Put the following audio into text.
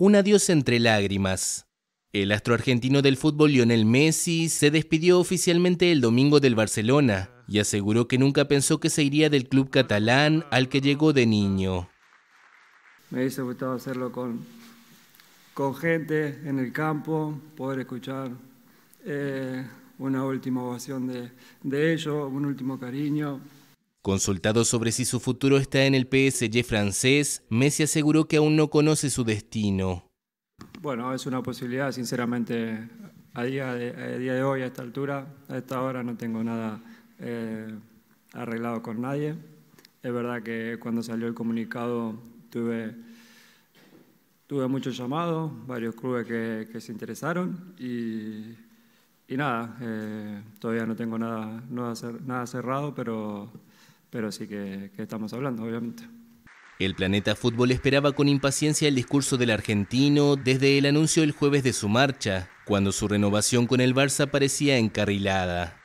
Un adiós entre lágrimas. El astro argentino del fútbol Lionel Messi se despidió oficialmente el domingo del Barcelona y aseguró que nunca pensó que se iría del club catalán al que llegó de niño. Me hubiese gustado hacerlo con, con gente en el campo, poder escuchar eh, una última ovación de, de ellos, un último cariño, Consultado sobre si su futuro está en el PSG francés, Messi aseguró que aún no conoce su destino. Bueno, es una posibilidad, sinceramente, a día de, a día de hoy, a esta altura, a esta hora no tengo nada eh, arreglado con nadie. Es verdad que cuando salió el comunicado tuve, tuve muchos llamados, varios clubes que, se interesaron y, nada, eh, todavía no tengo nada, nada cerrado, pero pero sí que, estamos hablando, obviamente. El planeta fútbol esperaba con impaciencia el discurso del argentino desde el anuncio el jueves de su marcha, cuando su renovación con el Barça parecía encarrilada.